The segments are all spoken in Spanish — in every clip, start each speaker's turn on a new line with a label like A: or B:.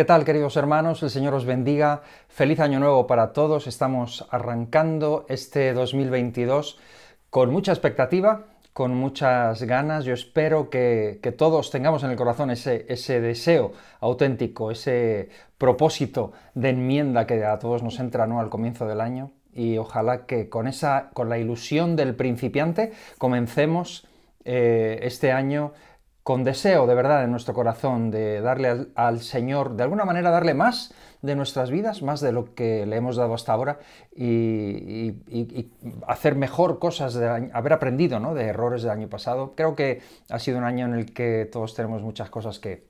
A: ¿Qué tal, queridos hermanos? El Señor os bendiga. Feliz año nuevo para todos. Estamos arrancando este 2022 con mucha expectativa, con muchas ganas. Yo espero que, todos tengamos en el corazón ese, deseo auténtico, ese propósito de enmienda que a todos nos entra ¿no? al comienzo del año. Y ojalá que con, esa, con la ilusión del principiante comencemos eh, este año con deseo de verdad en nuestro corazón de darle al, Señor, de alguna manera darle más de nuestras vidas, más de lo que le hemos dado hasta ahora y, y hacer mejor cosas, de, haber aprendido ¿no? de errores del año pasado. Creo que ha sido un año en el que todos tenemos muchas cosas que,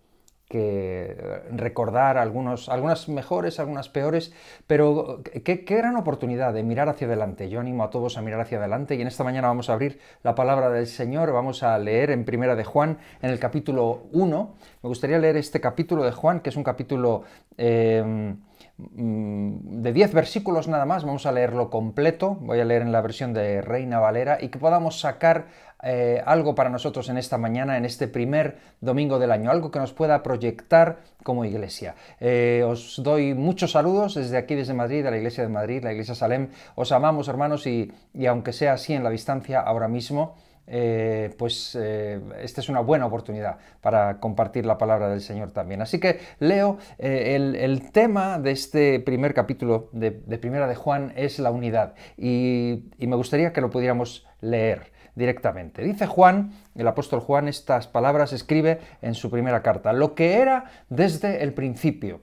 A: que recordar, algunos, algunas mejores, algunas peores, pero eh, qué, gran oportunidad de mirar hacia adelante. Yo animo a todos a mirar hacia adelante y en esta mañana vamos a abrir la palabra del Señor, vamos a leer en Primera de Juan, en el capítulo 1. Me gustaría leer este capítulo de Juan, que es un capítulo... Eh, Mm, de 10 versículos nada más, vamos a leerlo completo, voy a leer en la versión de Reina Valera, y que podamos sacar eh, algo para nosotros en esta mañana, en este primer domingo del año, algo que nos pueda proyectar como iglesia. Eh, os doy muchos saludos desde aquí, desde Madrid, a la Iglesia de Madrid, la Iglesia Salem. Os amamos, hermanos, y aunque sea así en la distancia ahora mismo, eh, pues eh, esta es una buena oportunidad para compartir la palabra del Señor también. Así que leo, eh, el, tema de este primer capítulo de, Primera de Juan es la unidad y, y me gustaría que lo pudiéramos leer directamente. Dice Juan, el apóstol Juan, estas palabras escribe en su primera carta, lo que era desde el principio,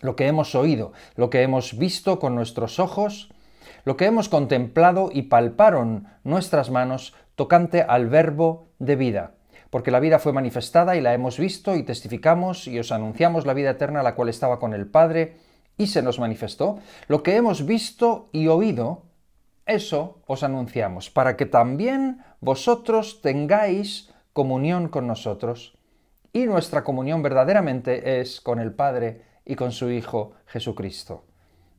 A: lo que hemos oído, lo que hemos visto con nuestros ojos, lo que hemos contemplado y palparon nuestras manos tocante al verbo de vida, porque la vida fue manifestada y la hemos visto y testificamos y os anunciamos la vida eterna la cual estaba con el Padre y se nos manifestó. Lo que hemos visto y oído, eso os anunciamos, para que también vosotros tengáis comunión con nosotros. Y nuestra comunión verdaderamente es con el Padre y con su Hijo Jesucristo.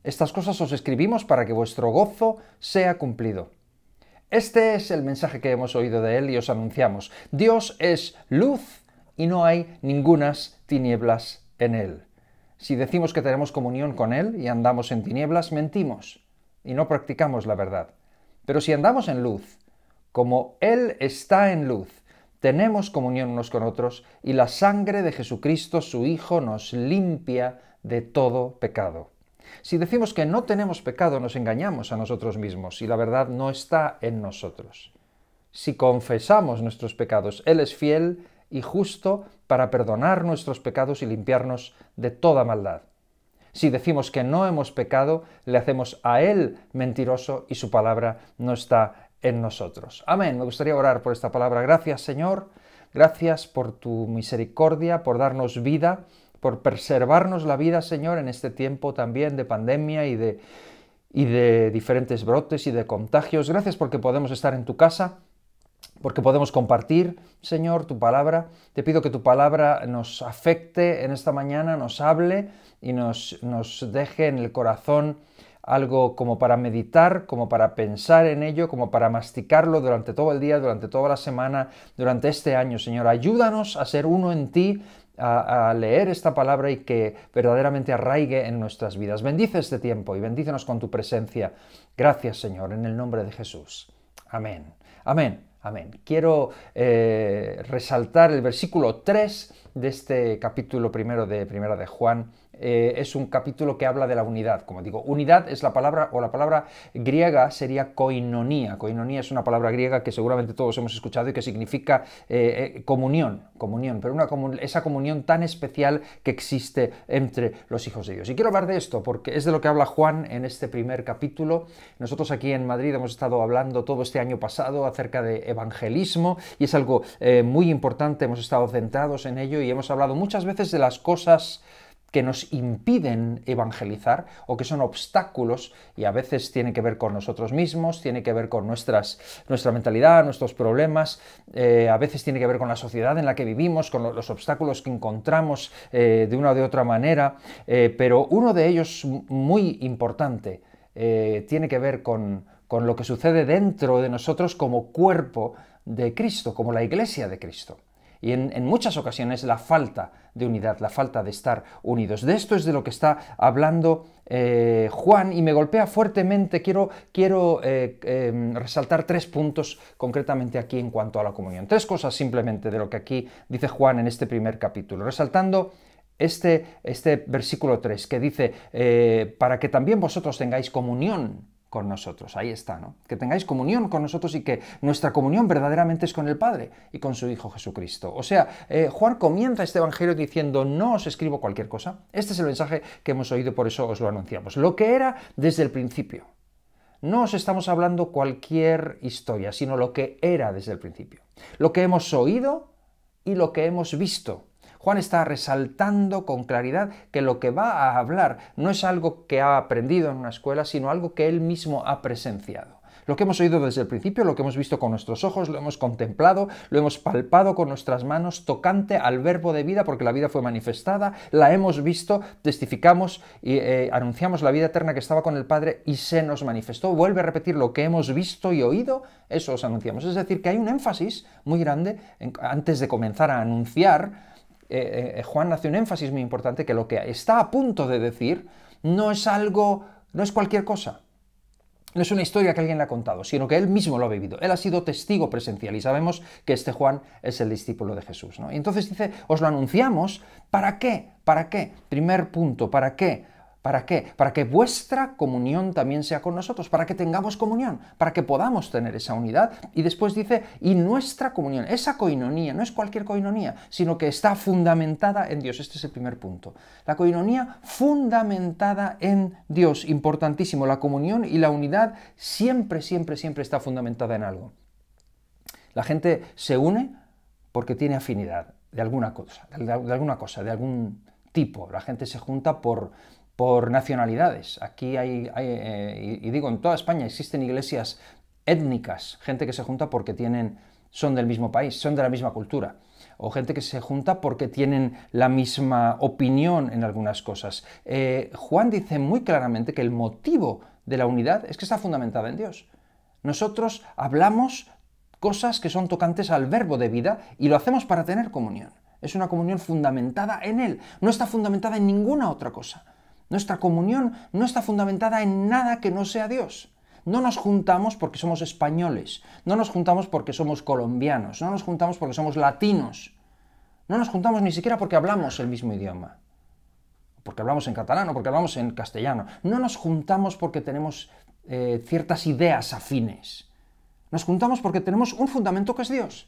A: Estas cosas os escribimos para que vuestro gozo sea cumplido. Este es el mensaje que hemos oído de él y os anunciamos. Dios es luz y no hay ningunas tinieblas en él. Si decimos que tenemos comunión con él y andamos en tinieblas, mentimos y no practicamos la verdad. Pero si andamos en luz, como él está en luz, tenemos comunión unos con otros y la sangre de Jesucristo, su Hijo, nos limpia de todo pecado. Si decimos que no tenemos pecado, nos engañamos a nosotros mismos y la verdad no está en nosotros. Si confesamos nuestros pecados, Él es fiel y justo para perdonar nuestros pecados y limpiarnos de toda maldad. Si decimos que no hemos pecado, le hacemos a Él mentiroso y su palabra no está en nosotros. Amén. Me gustaría orar por esta palabra. Gracias Señor. Gracias por tu misericordia, por darnos vida por preservarnos la vida, Señor, en este tiempo también de pandemia y de, y de diferentes brotes y de contagios. Gracias porque podemos estar en tu casa, porque podemos compartir, Señor, tu palabra. Te pido que tu palabra nos afecte en esta mañana, nos hable y nos, nos deje en el corazón algo como para meditar, como para pensar en ello, como para masticarlo durante todo el día, durante toda la semana, durante este año, Señor. Ayúdanos a ser uno en ti a, leer esta palabra y que verdaderamente arraigue en nuestras vidas. Bendice este tiempo y bendícenos con tu presencia. Gracias, Señor, en el nombre de Jesús. Amén. Amén. Amén. Quiero eh, resaltar el versículo 3 de este capítulo primero de Primera de Juan eh, es un capítulo que habla de la unidad. Como digo, unidad es la palabra, o la palabra griega sería koinonía. Koinonía es una palabra griega que seguramente todos hemos escuchado y que significa eh, eh, comunión, comunión, pero una esa comunión tan especial que existe entre los hijos de Dios. Y quiero hablar de esto porque es de lo que habla Juan en este primer capítulo. Nosotros aquí en Madrid hemos estado hablando todo este año pasado acerca de evangelismo y es algo muy importante, hemos estado centrados en ello y hemos hablado muchas veces de las cosas que nos impiden evangelizar o que son obstáculos y a veces tiene que ver con nosotros mismos, tiene que ver con nuestra mentalidad, nuestros problemas, eh, a veces tiene que ver con la sociedad en la que vivimos, con los obstáculos que encontramos eh, de una o de otra manera, eh, pero uno de ellos muy importante tiene que ver con lo que sucede dentro de nosotros como cuerpo de Cristo, como la iglesia de Cristo. Y en, muchas ocasiones la falta de unidad, la falta de estar unidos. De esto es de lo que está hablando eh, Juan y me golpea fuertemente. Quiero, quiero eh, em, resaltar tres puntos concretamente aquí en cuanto a la comunión. Tres cosas simplemente de lo que aquí dice Juan en este primer capítulo. Resaltando este, este versículo 3 que dice, eh, para que también vosotros tengáis comunión con nosotros. Ahí está, ¿no? Que tengáis comunión con nosotros y que nuestra comunión verdaderamente es con el Padre y con su Hijo Jesucristo. O sea, eh, Juan comienza este Evangelio diciendo, no os escribo cualquier cosa. Este es el mensaje que hemos oído, por eso os lo anunciamos. Lo que era desde el principio. No os estamos hablando cualquier historia, sino lo que era desde el principio. Lo que hemos oído y lo que hemos visto Juan está resaltando con claridad que lo que va a hablar no es algo que ha aprendido en una escuela, sino algo que él mismo ha presenciado. Lo que hemos oído desde el principio, lo que hemos visto con nuestros ojos, lo hemos contemplado, lo hemos palpado con nuestras manos, tocante al verbo de vida, porque la vida fue manifestada, la hemos visto, testificamos y eh, anunciamos la vida eterna que estaba con el Padre y se nos manifestó. Vuelve a repetir lo que hemos visto y oído, eso os anunciamos. Es decir, que hay un énfasis muy grande antes de comenzar a anunciar eh, eh, Juan hace un énfasis muy importante que lo que está a punto de decir no es algo, no es cualquier cosa. No es una historia que alguien le ha contado, sino que él mismo lo ha vivido. Él ha sido testigo presencial y sabemos que este Juan es el discípulo de Jesús. Y entonces dice, os lo anunciamos, ¿para qué? ¿Para qué? Primer punto, ¿para qué? ¿Para qué? Para que vuestra comunión también sea con nosotros, para que tengamos comunión, para que podamos tener esa unidad. Y después dice, y nuestra comunión, esa coinonía, no es cualquier coinonía, sino que está fundamentada en Dios. Este es el primer punto. La coinonía fundamentada en Dios, importantísimo. La comunión y la unidad siempre, siempre, siempre está fundamentada en algo. La gente se une porque tiene afinidad de alguna cosa, de, alguna cosa, de algún tipo. La gente se junta por por nacionalidades. Aquí hay, eh, y, digo, en toda España existen iglesias étnicas, gente que se junta porque tienen, son del mismo país, son de la misma cultura, o gente que se junta porque tienen la misma opinión en algunas cosas. Eh, Juan dice muy claramente que el motivo de la unidad es que está fundamentada en Dios. Nosotros hablamos cosas que son tocantes al verbo de vida y lo hacemos para tener comunión. Es una comunión fundamentada en Él, no está fundamentada en ninguna otra cosa. Nuestra comunión no está fundamentada en nada que no sea Dios. No nos juntamos porque somos españoles, no nos juntamos porque somos colombianos, no nos juntamos porque somos latinos, no nos juntamos ni siquiera porque hablamos el mismo idioma, porque hablamos en catalán o porque hablamos en castellano, no nos juntamos porque tenemos eh, ciertas ideas afines, nos juntamos porque tenemos un fundamento que es Dios.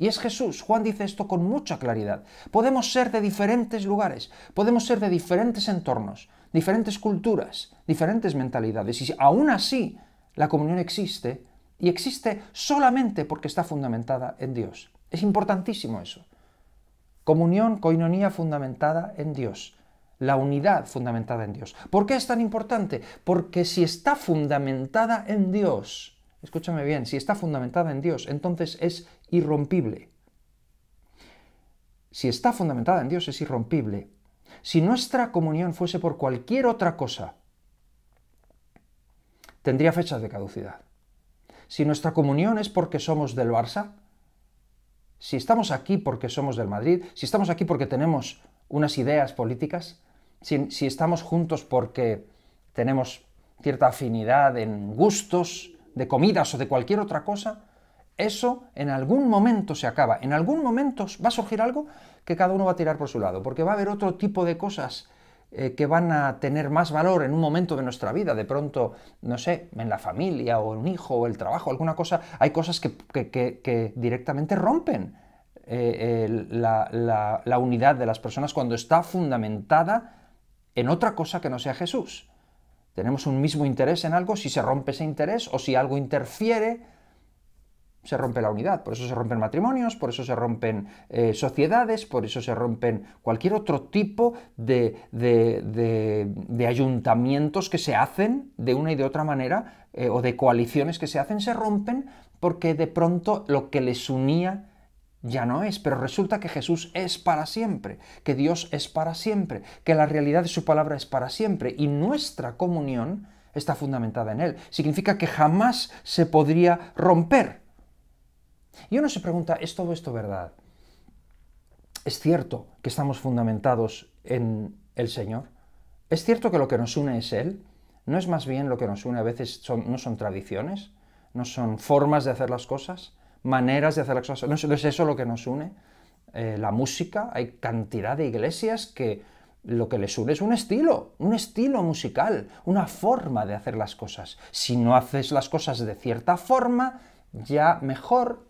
A: Y es Jesús. Juan dice esto con mucha claridad. Podemos ser de diferentes lugares, podemos ser de diferentes entornos, diferentes culturas, diferentes mentalidades. Y aún así, la comunión existe y existe solamente porque está fundamentada en Dios. Es importantísimo eso. Comunión, coinonía fundamentada en Dios. La unidad fundamentada en Dios. ¿Por qué es tan importante? Porque si está fundamentada en Dios, Escúchame bien, si está fundamentada en Dios, entonces es irrompible. Si está fundamentada en Dios, es irrompible. Si nuestra comunión fuese por cualquier otra cosa, tendría fechas de caducidad. Si nuestra comunión es porque somos del Barça, si estamos aquí porque somos del Madrid, si estamos aquí porque tenemos unas ideas políticas, si, estamos juntos porque tenemos cierta afinidad en gustos, de comidas o de cualquier otra cosa, eso en algún momento se acaba. En algún momento va a surgir algo que cada uno va a tirar por su lado, porque va a haber otro tipo de cosas eh, que van a tener más valor en un momento de nuestra vida. De pronto, no sé, en la familia o en un hijo o el trabajo, alguna cosa. Hay cosas que, directamente rompen eh, la unidad de las personas cuando está fundamentada en otra cosa que no sea Jesús. Tenemos un mismo interés en algo, si se rompe ese interés o si algo interfiere, se rompe la unidad. Por eso se rompen matrimonios, por eso se rompen eh, sociedades, por eso se rompen cualquier otro tipo de, ayuntamientos que se hacen de una y de otra manera, eh, o de coaliciones que se hacen, se rompen porque de pronto lo que les unía ya no es, pero resulta que Jesús es para siempre, que Dios es para siempre, que la realidad de su palabra es para siempre y nuestra comunión está fundamentada en Él. Significa que jamás se podría romper. Y uno se pregunta, ¿es todo esto verdad? ¿Es cierto que estamos fundamentados en el Señor? ¿Es cierto que lo que nos une es Él? ¿No es más bien lo que nos une a veces no son tradiciones? ¿No son formas de hacer las cosas? maneras de hacer las cosas. No es eso lo que nos une. Eh, la música, hay cantidad de iglesias que lo que les une es un estilo, un estilo musical, una forma de hacer las cosas. Si no haces las cosas de cierta forma, ya mejor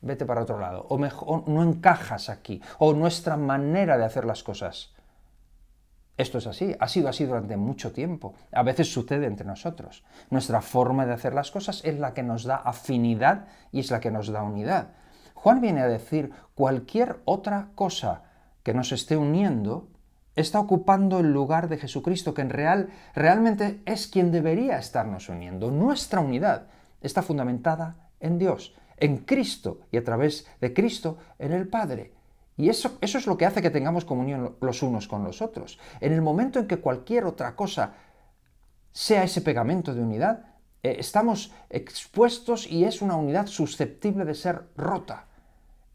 A: vete para otro lado, o, mejor, no encajas aquí, o nuestra manera de hacer las cosas. Esto es así, ha sido así durante mucho tiempo. A veces sucede entre nosotros. Nuestra forma de hacer las cosas es la que nos da afinidad y es la que nos da unidad. Juan viene a decir, cualquier otra cosa que nos esté uniendo está ocupando el lugar de Jesucristo, que en real realmente es quien debería estarnos uniendo. Nuestra unidad está fundamentada en Dios, en Cristo y a través de Cristo en el Padre. Y eso, eso es lo que hace que tengamos comunión los unos con los otros. En el momento en que cualquier otra cosa sea ese pegamento de unidad, eh, estamos expuestos y es una unidad susceptible de ser rota.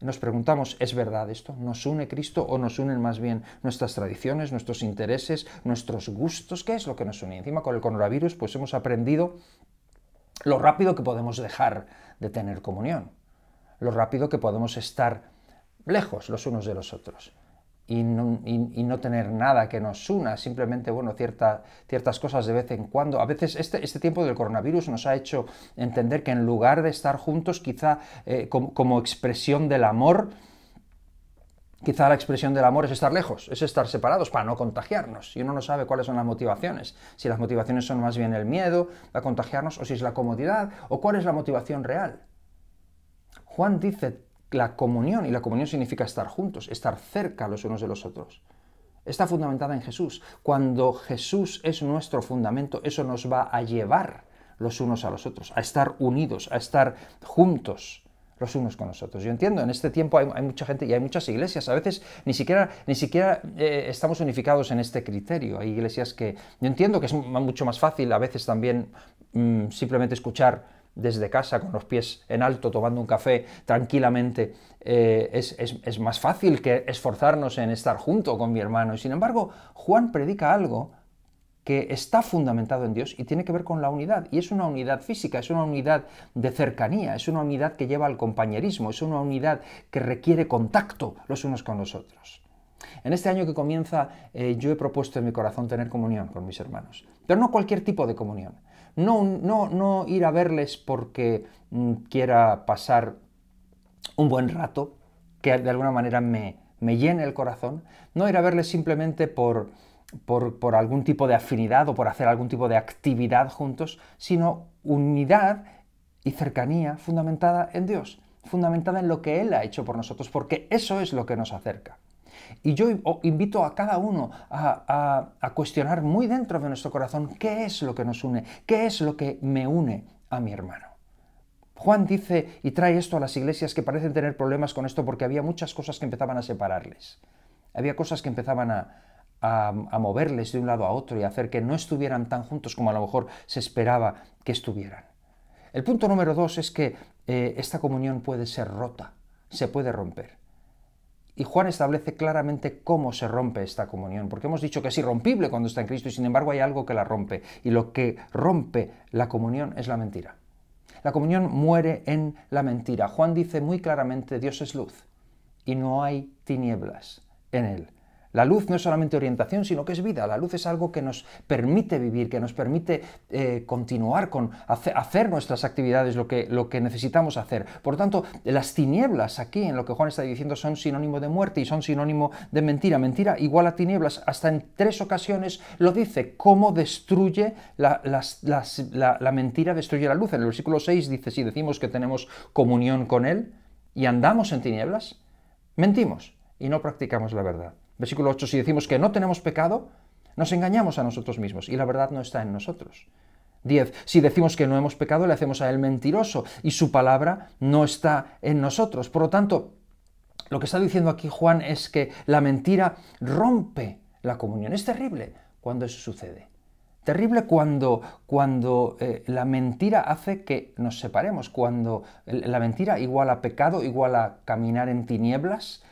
A: Nos preguntamos, ¿es verdad esto? ¿Nos une Cristo o nos unen más bien nuestras tradiciones, nuestros intereses, nuestros gustos? ¿Qué es lo que nos une? Encima con el coronavirus pues hemos aprendido lo rápido que podemos dejar de tener comunión, lo rápido que podemos estar lejos los unos de los otros. Y no, tener nada que nos una, simplemente, bueno, ciertas cosas de vez en cuando. A veces este, este, tiempo del coronavirus nos ha hecho entender que en lugar de estar juntos, quizá eh, como, como, expresión del amor, quizá la expresión del amor es estar lejos, es estar separados para no contagiarnos. Y uno no sabe cuáles son las motivaciones. Si las motivaciones son más bien el miedo a contagiarnos, o si es la comodidad, o cuál es la motivación real. Juan dice, la comunión, y la comunión significa estar juntos, estar cerca los unos de los otros. Está fundamentada en Jesús. Cuando Jesús es nuestro fundamento, eso nos va a llevar los unos a los otros, a estar unidos, a estar juntos los unos con los otros. Yo entiendo, en este tiempo hay, mucha gente y hay muchas iglesias. A veces ni siquiera, ni siquiera eh, estamos unificados en este criterio. Hay iglesias que yo entiendo que es mucho más fácil a veces también mm, simplemente escuchar desde casa con los pies en alto tomando un café tranquilamente, eh, es, más fácil que esforzarnos en estar junto con mi hermano. Y sin embargo, Juan predica algo que está fundamentado en Dios y tiene que ver con la unidad. Y es una unidad física, es una unidad de cercanía, es una unidad que lleva al compañerismo, es una unidad que requiere contacto los unos con los otros. En este año que comienza eh, yo he propuesto en mi corazón tener comunión con mis hermanos, pero no cualquier tipo de comunión, no, no, ir a verles porque mm, quiera pasar un buen rato, que de alguna manera me, llene el corazón. No ir a verles simplemente por, algún tipo de afinidad o por hacer algún tipo de actividad juntos, sino unidad y cercanía fundamentada en Dios, fundamentada en lo que Él ha hecho por nosotros, porque eso es lo que nos acerca. Y yo invito a cada uno a, cuestionar muy dentro de nuestro corazón qué es lo que nos une, qué es lo que me une a mi hermano. Juan dice y trae esto a las iglesias que parecen tener problemas con esto porque había muchas cosas que empezaban a separarles. Había cosas que empezaban a, moverles de un lado a otro y hacer que no estuvieran tan juntos como a lo mejor se esperaba que estuvieran. El punto número dos es que eh, esta comunión puede ser rota, se puede romper. Y Juan establece claramente cómo se rompe esta comunión, porque hemos dicho que es irrompible cuando está en Cristo y sin embargo hay algo que la rompe. Y lo que rompe la comunión es la mentira. La comunión muere en la mentira. Juan dice muy claramente, Dios es luz y no hay tinieblas en él. La luz no es solamente orientación, sino que es vida. La luz es algo que nos permite vivir, que nos permite eh, continuar con hacer nuestras actividades, lo que, lo que necesitamos hacer. Por tanto, las tinieblas aquí, en lo que Juan está diciendo, son sinónimo de muerte y son sinónimo de mentira. Mentira igual a tinieblas. Hasta en tres ocasiones lo dice, cómo destruye la, la mentira, destruye la luz. En el versículo 6 dice, si decimos que tenemos comunión con Él y andamos en tinieblas, mentimos y no practicamos la verdad. Versículo 8, si decimos que no tenemos pecado, nos engañamos a nosotros mismos y la verdad no está en nosotros. 10. Si decimos que no hemos pecado, le hacemos a Él mentiroso y su palabra no está en nosotros. Por lo tanto, lo que está diciendo aquí Juan es que la mentira rompe la comunión. Es terrible cuando eso sucede. Terrible cuando, eh, la mentira hace que nos separemos, cuando la mentira igual a pecado, igual a caminar en tinieblas,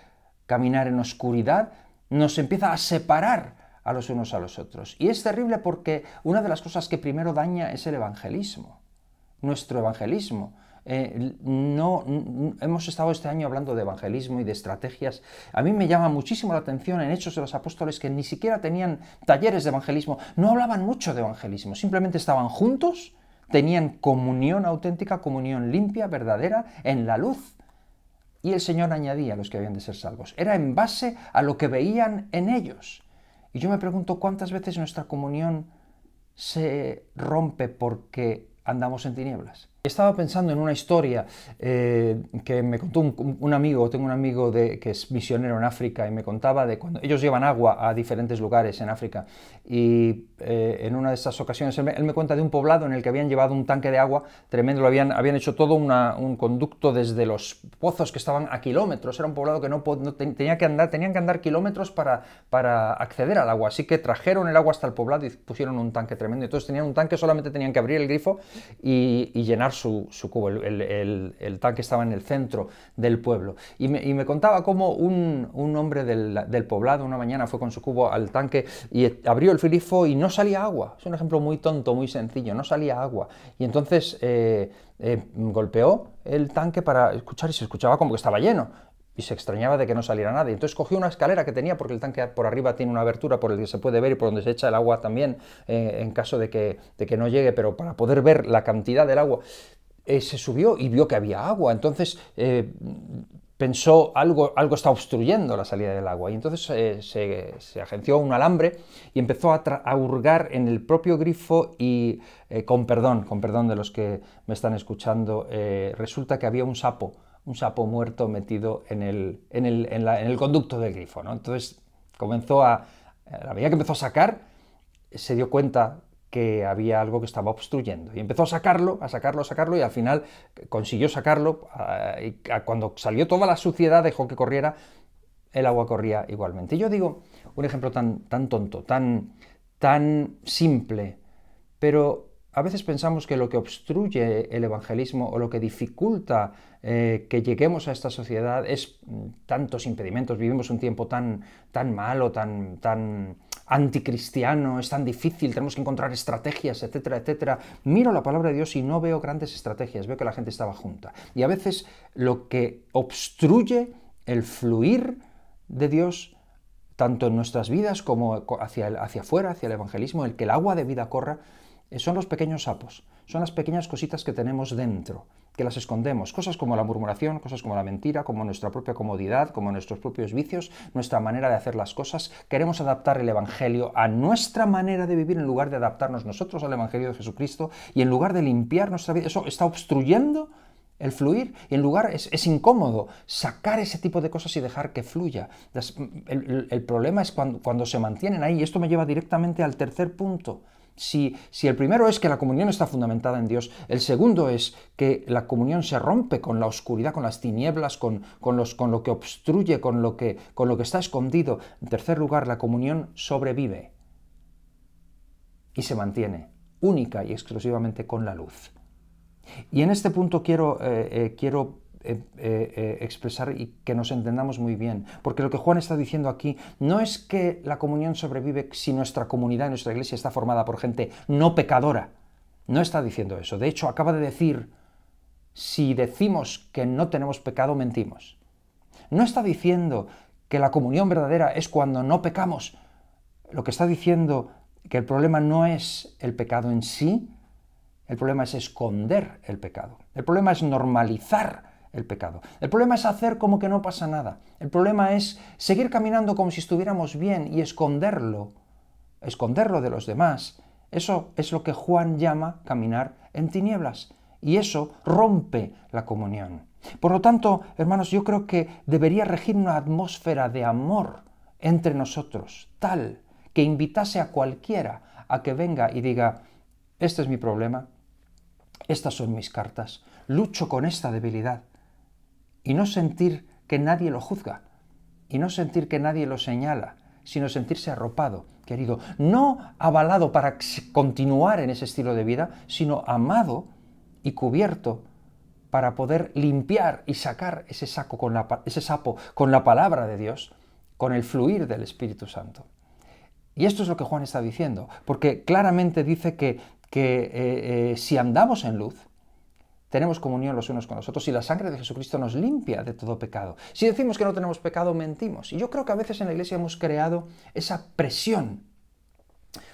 A: caminar en oscuridad, nos empieza a separar a los unos a los otros. Y es terrible porque una de las cosas que primero daña es el evangelismo, nuestro evangelismo. Eh, no, hemos estado este año hablando de evangelismo y de estrategias. A mí me llama muchísimo la atención en Hechos de los Apóstoles que ni siquiera tenían talleres de evangelismo, no hablaban mucho de evangelismo, simplemente estaban juntos, tenían comunión auténtica, comunión limpia, verdadera, en la luz y el Señor añadía a los que habían de ser salvos. Era en base a lo que veían en ellos. Y yo me pregunto cuántas veces nuestra comunión se rompe porque andamos en tinieblas. Estaba pensando en una historia eh, que me contó un, amigo, tengo un amigo de, que es misionero en África y me contaba de cuando ellos llevan agua a diferentes lugares en África y eh, en una de esas ocasiones él me, cuenta de un poblado en el que habían llevado un tanque de agua tremendo, lo habían, habían hecho todo un conducto desde los pozos que estaban a kilómetros, era un poblado que no, tenía que andar, tenían que andar kilómetros para, para acceder al agua, así que trajeron el agua hasta el poblado y pusieron un tanque tremendo, entonces tenían un tanque, solamente tenían que abrir el grifo y, y llenar su, cubo. El, tanque estaba en el centro del pueblo. Y me, contaba cómo un, hombre del, poblado una mañana fue con su cubo al tanque y e, abrió el filifo y no salía agua. Es un ejemplo muy tonto, muy sencillo, no salía agua. Y entonces eh, eh, golpeó el tanque para escuchar y se escuchaba como que estaba lleno y se extrañaba de que no saliera nadie, entonces cogió una escalera que tenía, porque el tanque por arriba tiene una abertura por el que se puede ver y por donde se echa el agua también, eh, en caso de que, de que no llegue, pero para poder ver la cantidad del agua, eh, se subió y vio que había agua. Entonces eh, pensó, algo, algo está obstruyendo la salida del agua. Y entonces se, agenció un alambre y empezó a, hurgar en el propio grifo y, con perdón, con perdón de los que me están escuchando, resulta que había un sapo un sapo muerto metido en el, en el, conducto del grifo. Entonces comenzó a, la medida que empezó a sacar, se dio cuenta que había algo que estaba obstruyendo. Y empezó a sacarlo, a sacarlo, a sacarlo, y al final consiguió sacarlo. Ah, y cuando salió toda la suciedad, dejó que corriera, el agua corría igualmente. Y yo digo, un ejemplo tan, tan tonto, tan, tan simple, pero a veces pensamos que lo que obstruye el evangelismo o lo que dificulta eh, que lleguemos a esta sociedad es mm, tantos impedimentos. Vivimos un tiempo tan, tan malo, tan, tan anticristiano, es tan difícil, tenemos que encontrar estrategias, etcétera, etcétera. Miro la palabra de Dios y no veo grandes estrategias, veo que la gente estaba junta. Y a veces lo que obstruye el fluir de Dios tanto en nuestras vidas como hacia, hacia afuera, hacia el evangelismo, el que el agua de vida corra, eh, son los pequeños sapos, son las pequeñas cositas que tenemos dentro, que las escondemos, cosas como la murmuración, cosas como la mentira, como nuestra propia comodidad, como nuestros propios vicios, nuestra manera de hacer las cosas. Queremos adaptar el Evangelio a nuestra manera de vivir en lugar de adaptarnos nosotros al Evangelio de Jesucristo y en lugar de limpiar nuestra vida. Eso está obstruyendo el fluir, y en lugar es, incómodo sacar ese tipo de cosas y dejar que fluya. El, problema es cuando, cuando se mantienen ahí, y esto me lleva directamente al tercer punto, si, el primero es que la comunión está fundamentada en Dios, el segundo es que la comunión se rompe con la oscuridad, con las tinieblas, con, lo que obstruye, con lo que, está escondido. En tercer lugar, la comunión sobrevive y se mantiene única y exclusivamente con la luz. Y en este punto quiero, eh, eh, quiero eh, eh, eh, expresar y que nos entendamos muy bien. Porque lo que Juan está diciendo aquí no es que la comunión sobrevive si nuestra comunidad, nuestra iglesia está formada por gente no pecadora. No está diciendo eso. De hecho, acaba de decir, si decimos que no tenemos pecado, mentimos. No está diciendo que la comunión verdadera es cuando no pecamos. Lo que está diciendo que el problema no es el pecado en sí, el problema es esconder el pecado. El problema es normalizar el pecado. El problema es hacer como que no pasa nada. El problema es seguir caminando como si estuviéramos bien y esconderlo, esconderlo de los demás. Eso es lo que Juan llama caminar en tinieblas. Y eso rompe la comunión. Por lo tanto, hermanos, yo creo que debería regir una atmósfera de amor entre nosotros, tal que invitase a cualquiera a que venga y diga, este es mi problema, estas son mis cartas, lucho con esta debilidad, y no sentir que nadie lo juzga y no sentir que nadie lo señala, sino sentirse arropado, querido, no avalado para continuar en ese estilo de vida, sino amado y cubierto para poder limpiar y sacar ese, saco con ese sapo con la palabra de Dios, con el fluir del Espíritu Santo. Y esto es lo que Juan está diciendo, porque claramente dice que, que eh, eh, si andamos en luz, tenemos comunión los unos con los otros y la sangre de Jesucristo nos limpia de todo pecado. Si decimos que no tenemos pecado, mentimos. Y yo creo que a veces en la iglesia hemos creado esa presión,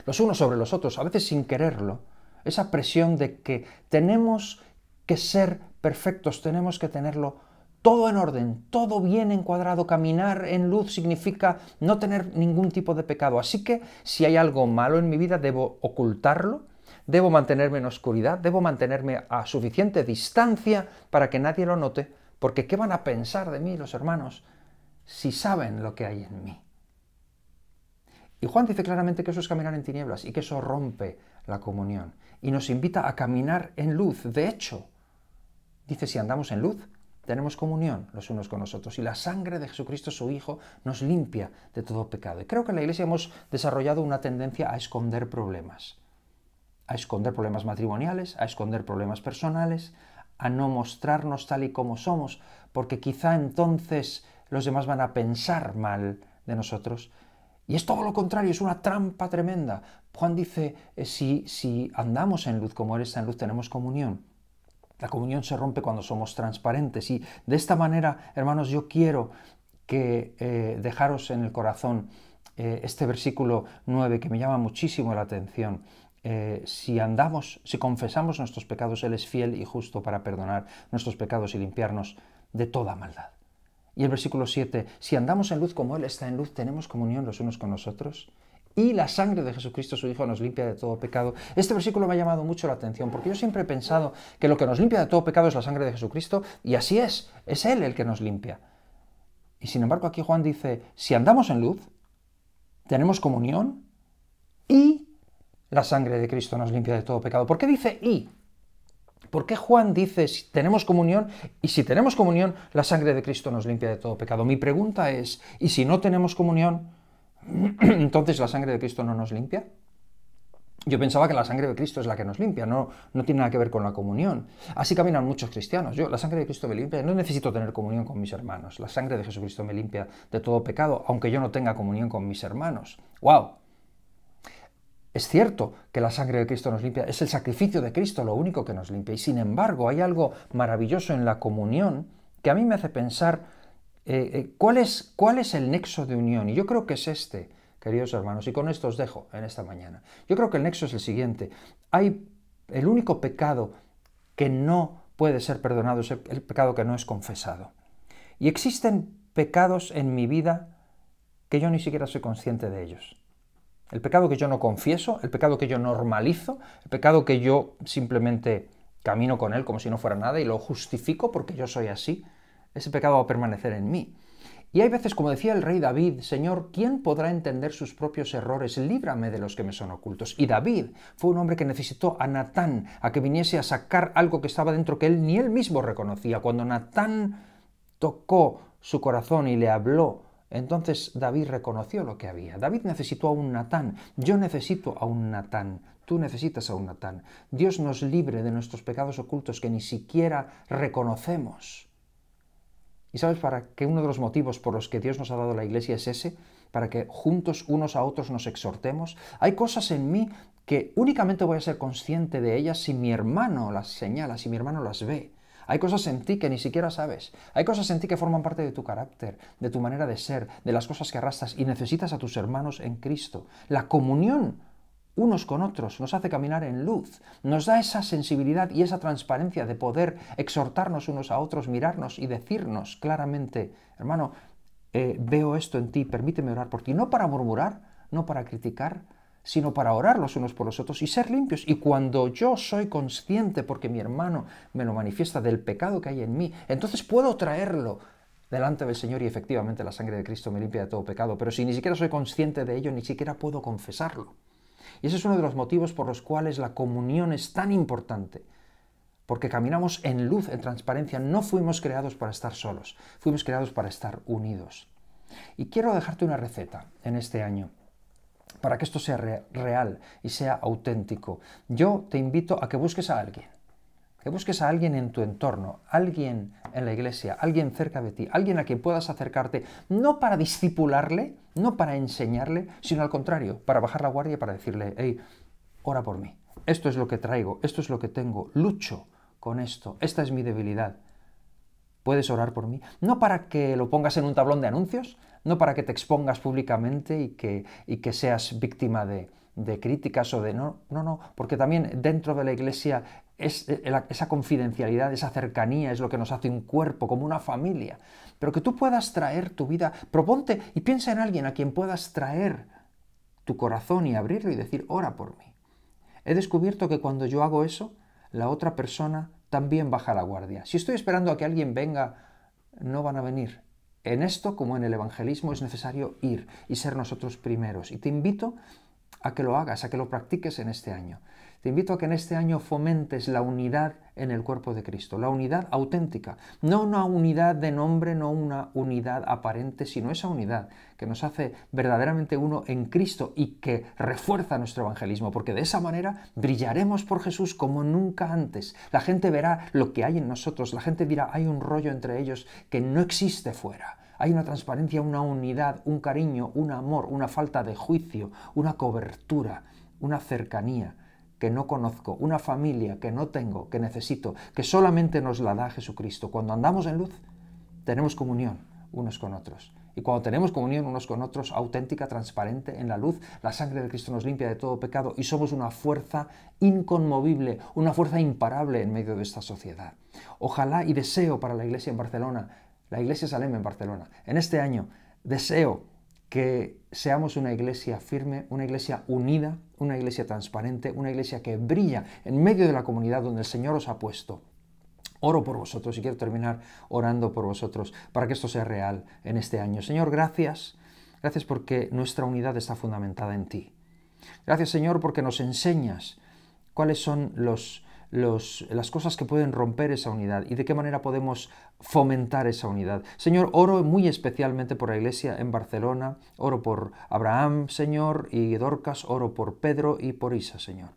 A: los unos sobre los otros, a veces sin quererlo, esa presión de que tenemos que ser perfectos, tenemos que tenerlo todo en orden, todo bien encuadrado, caminar en luz significa no tener ningún tipo de pecado. Así que si hay algo malo en mi vida, debo ocultarlo debo mantenerme en oscuridad, debo mantenerme a suficiente distancia para que nadie lo note, porque ¿qué van a pensar de mí los hermanos si saben lo que hay en mí? Y Juan dice claramente que eso es caminar en tinieblas y que eso rompe la comunión y nos invita a caminar en luz. De hecho, dice, si andamos en luz, tenemos comunión los unos con los otros. y la sangre de Jesucristo su Hijo nos limpia de todo pecado. Y creo que en la Iglesia hemos desarrollado una tendencia a esconder problemas a esconder problemas matrimoniales, a esconder problemas personales, a no mostrarnos tal y como somos, porque quizá entonces los demás van a pensar mal de nosotros. Y es todo lo contrario, es una trampa tremenda. Juan dice, eh, si, si andamos en luz como eres en luz, tenemos comunión. La comunión se rompe cuando somos transparentes. Y de esta manera, hermanos, yo quiero que eh, dejaros en el corazón eh, este versículo 9 que me llama muchísimo la atención. Eh, si andamos, si confesamos nuestros pecados, Él es fiel y justo para perdonar nuestros pecados y limpiarnos de toda maldad. Y el versículo 7, si andamos en luz como Él está en luz, tenemos comunión los unos con los otros Y la sangre de Jesucristo, su Hijo, nos limpia de todo pecado. Este versículo me ha llamado mucho la atención, porque yo siempre he pensado que lo que nos limpia de todo pecado es la sangre de Jesucristo, y así es, es Él el que nos limpia. Y sin embargo aquí Juan dice, si andamos en luz, tenemos comunión y la sangre de Cristo nos limpia de todo pecado. ¿Por qué dice y? ¿Por qué Juan dice si tenemos comunión y si tenemos comunión, la sangre de Cristo nos limpia de todo pecado? Mi pregunta es, ¿y si no tenemos comunión, entonces la sangre de Cristo no nos limpia? Yo pensaba que la sangre de Cristo es la que nos limpia, no, no tiene nada que ver con la comunión. Así caminan muchos cristianos. Yo, la sangre de Cristo me limpia, no necesito tener comunión con mis hermanos. La sangre de Jesucristo me limpia de todo pecado, aunque yo no tenga comunión con mis hermanos. ¡Wow! Es cierto que la sangre de Cristo nos limpia, es el sacrificio de Cristo lo único que nos limpia. Y sin embargo, hay algo maravilloso en la comunión que a mí me hace pensar eh, eh, ¿cuál, es, cuál es el nexo de unión. Y yo creo que es este, queridos hermanos, y con esto os dejo en esta mañana. Yo creo que el nexo es el siguiente. Hay el único pecado que no puede ser perdonado es el pecado que no es confesado. Y existen pecados en mi vida que yo ni siquiera soy consciente de ellos. El pecado que yo no confieso, el pecado que yo normalizo, el pecado que yo simplemente camino con él como si no fuera nada y lo justifico porque yo soy así, ese pecado va a permanecer en mí. Y hay veces, como decía el rey David, Señor, ¿quién podrá entender sus propios errores? Líbrame de los que me son ocultos. Y David fue un hombre que necesitó a Natán, a que viniese a sacar algo que estaba dentro que él ni él mismo reconocía. Cuando Natán tocó su corazón y le habló, entonces David reconoció lo que había. David necesitó a un Natán. Yo necesito a un Natán. Tú necesitas a un Natán. Dios nos libre de nuestros pecados ocultos que ni siquiera reconocemos. ¿Y sabes para qué uno de los motivos por los que Dios nos ha dado la iglesia es ese? Para que juntos unos a otros nos exhortemos. Hay cosas en mí que únicamente voy a ser consciente de ellas si mi hermano las señala, si mi hermano las ve. Hay cosas en ti que ni siquiera sabes. Hay cosas en ti que forman parte de tu carácter, de tu manera de ser, de las cosas que arrastras y necesitas a tus hermanos en Cristo. La comunión unos con otros, nos hace caminar en luz, nos da esa sensibilidad y esa transparencia de poder exhortarnos unos a otros, mirarnos y decirnos claramente, hermano, eh, veo esto en ti, permíteme orar por ti, no para murmurar, no para criticar, sino para orar los unos por los otros y ser limpios. Y cuando yo soy consciente, porque mi hermano me lo manifiesta, del pecado que hay en mí, entonces puedo traerlo delante del Señor y efectivamente la sangre de Cristo me limpia de todo pecado. Pero si ni siquiera soy consciente de ello, ni siquiera puedo confesarlo. Y ese es uno de los motivos por los cuales la comunión es tan importante. Porque caminamos en luz, en transparencia. No fuimos creados para estar solos, fuimos creados para estar unidos. Y quiero dejarte una receta en este año para que esto sea real y sea auténtico, yo te invito a que busques a alguien. Que busques a alguien en tu entorno, alguien en la iglesia, alguien cerca de ti, alguien a quien puedas acercarte, no para discipularle, no para enseñarle, sino al contrario, para bajar la guardia, para decirle, hey, ora por mí, esto es lo que traigo, esto es lo que tengo, lucho con esto, esta es mi debilidad. ¿Puedes orar por mí? No para que lo pongas en un tablón de anuncios, no para que te expongas públicamente y que, y que seas víctima de, críticas o de no, no, no, porque también dentro de la iglesia eh, esa confidencialidad, esa cercanía es lo que nos hace un cuerpo, como una familia. Pero que tú puedas traer tu vida, proponte y piensa en alguien a quien puedas traer tu corazón y abrirlo y decir, ora por mí. He descubierto que cuando yo hago eso, la otra persona también baja la guardia. Si estoy esperando a que alguien venga, no van a venir. En esto, como en el evangelismo, es necesario ir y ser nosotros primeros. Y te invito a que lo hagas, a que lo practiques en este año. Te invito a que en este año fomentes la unidad en el cuerpo de Cristo, la unidad auténtica, no una unidad de nombre, no una unidad aparente, sino esa unidad que nos hace verdaderamente uno en Cristo y que refuerza nuestro evangelismo, porque de esa manera brillaremos por Jesús como nunca antes. La gente verá lo que hay en nosotros, la gente dirá, hay un rollo entre ellos que no existe fuera. Hay una transparencia, una unidad, un cariño, un amor, una falta de juicio, una cobertura, una cercanía que no conozco, una familia que no tengo, que necesito, que solamente nos la da Jesucristo. Cuando andamos en luz, tenemos comunión unos con otros. Y cuando tenemos comunión unos con otros, auténtica, transparente, en la luz, la sangre de Cristo nos limpia de todo pecado y somos una fuerza inconmovible, una fuerza imparable en medio de esta sociedad. Ojalá y deseo para la iglesia en Barcelona, la iglesia Salem en Barcelona, en este año, deseo que seamos una iglesia firme, una iglesia unida, una iglesia transparente, una iglesia que brilla en medio de la comunidad donde el Señor os ha puesto. Oro por vosotros y quiero terminar orando por vosotros para que esto sea real en este año. Señor, gracias. Gracias porque nuestra unidad está fundamentada en ti. Gracias Señor porque nos enseñas cuáles son los, las cosas que pueden romper esa unidad y de qué manera podemos fomentar esa unidad. Señor, oro muy especialmente por la iglesia en Barcelona, oro por Abraham, Señor, y Dorcas, oro por Pedro y por Isa, Señor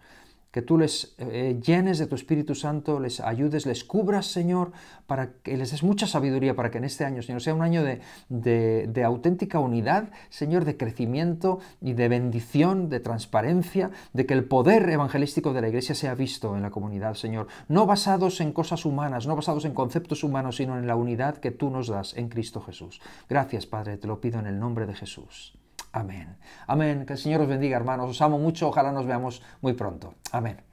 A: que tú les eh, llenes de tu Espíritu Santo, les ayudes, les cubras, Señor, para que les des mucha sabiduría para que en este año, Señor, sea un año de auténtica unidad, Señor, de crecimiento y de bendición, de transparencia, de que el poder evangelístico de la Iglesia sea visto en la comunidad, Señor, no basados en cosas humanas, no basados en conceptos humanos, sino en la unidad que tú nos das en Cristo Jesús. Gracias, Padre, te lo pido en el nombre de Jesús. Amén. Amén. Que el Señor os bendiga, hermanos. Os amo mucho. Ojalá nos veamos muy pronto. Amén.